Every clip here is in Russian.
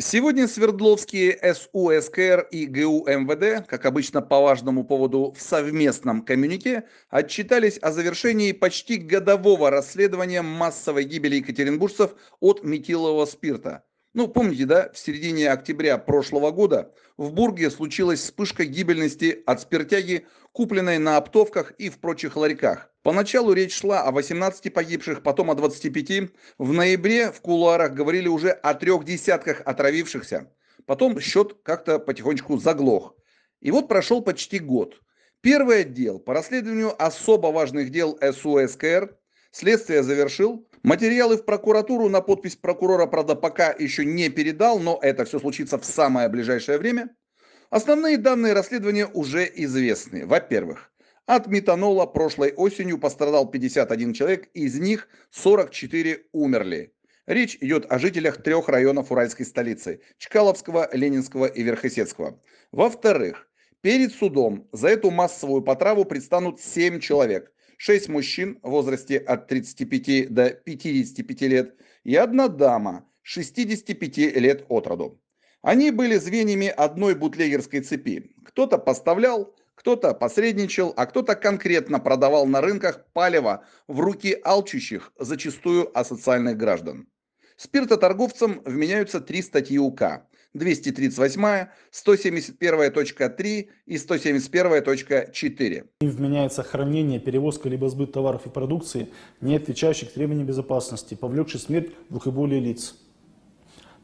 Сегодня Свердловские СУСКР и ГУ МВД, как обычно по важному поводу в совместном коммюнике, отчитались о завершении почти годового расследования массовой гибели екатеринбуржцев от метилового спирта. Ну, помните, да, в середине октября прошлого года в Бурге случилась вспышка гибельности от спиртяги, купленной на оптовках и в прочих ларьках. Поначалу речь шла о 18 погибших, потом о 25. В ноябре в кулуарах говорили уже о трех десятках отравившихся. Потом счет как-то потихонечку заглох. И вот прошел почти год. Первый отдел по расследованию особо важных дел СУСКР следствие завершил, Материалы в прокуратуру на подпись прокурора, правда, пока еще не передал, но это все случится в самое ближайшее время. Основные данные расследования уже известны. Во-первых, от метанола прошлой осенью пострадал 51 человек, из них 44 умерли. Речь идет о жителях трех районов уральской столицы – Чкаловского, Ленинского и Верхосецкого. Во-вторых, перед судом за эту массовую потраву предстанут 7 человек – 6 мужчин в возрасте от 35 до 55 лет и одна дама 65 лет от роду. Они были звеньями одной бутлегерской цепи. Кто-то поставлял, кто-то посредничал, а кто-то конкретно продавал на рынках палево в руки алчущих, зачастую асоциальных граждан. Спиртоторговцам вменяются три статьи УК 238, и 171.4. вменяется хранение, перевозка либо сбыт товаров и продукции, не отвечающих требованиям безопасности, повлекший смерть двух и более лиц.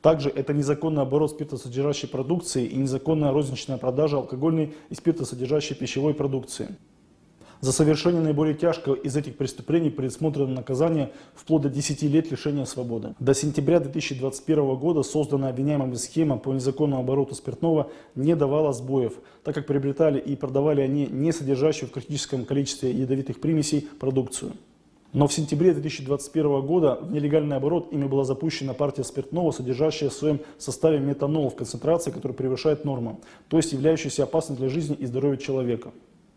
Также это незаконный оборот спиртосодержащей продукции и незаконная розничная продажа алкогольной и спиртосодержащей пищевой продукции. За совершение наиболее тяжкого из этих преступлений предусмотрено наказание вплоть до 10 лет лишения свободы. До сентября 2021 года созданная обвиняемыми схема по незаконному обороту спиртного не давала сбоев, так как приобретали и продавали они не содержащую в критическом количестве ядовитых примесей продукцию. Но в сентябре 2021 года в нелегальный оборот ими была запущена партия спиртного, содержащая в своем составе метанол в концентрации, которая превышает норму, то есть являющаяся опасной для жизни и здоровья человека.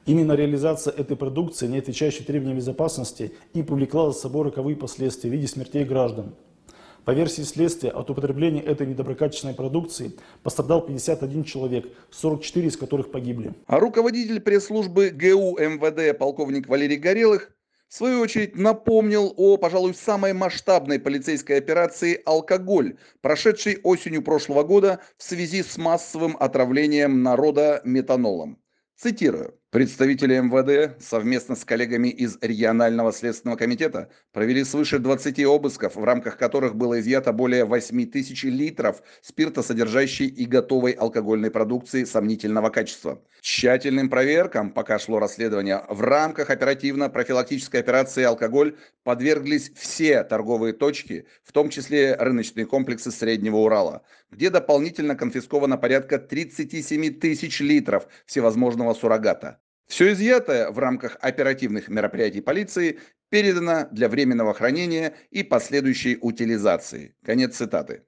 Именно реализация этой продукции, не отвечающей требованиям безопасности, и привлекла за собой роковые последствия в виде смертей граждан. По версии следствия, от употребления этой недоброкачественной продукции пострадал 51 человек, 44 из которых погибли. А руководитель пресс-службы ГУ МВД полковник Валерий Горелых в свою очередь напомнил о, пожалуй, самой масштабной полицейской операции «Алкоголь», прошедшей осенью прошлого года в связи с массовым отравлением народа метанолом. Цитирую. Представители МВД совместно с коллегами из регионального следственного комитета провели свыше 20 обысков, в рамках которых было изъято более 8 тысяч литров спирта, спиртосодержащей и готовой алкогольной продукции сомнительного качества. Тщательным проверкам, пока шло расследование, в рамках оперативно-профилактической операции «Алкоголь» подверглись все торговые точки, в том числе рыночные комплексы Среднего Урала, где дополнительно конфисковано порядка 37 тысяч литров всевозможного суррогата. Все изъятое в рамках оперативных мероприятий полиции передано для временного хранения и последующей утилизации. Конец цитаты.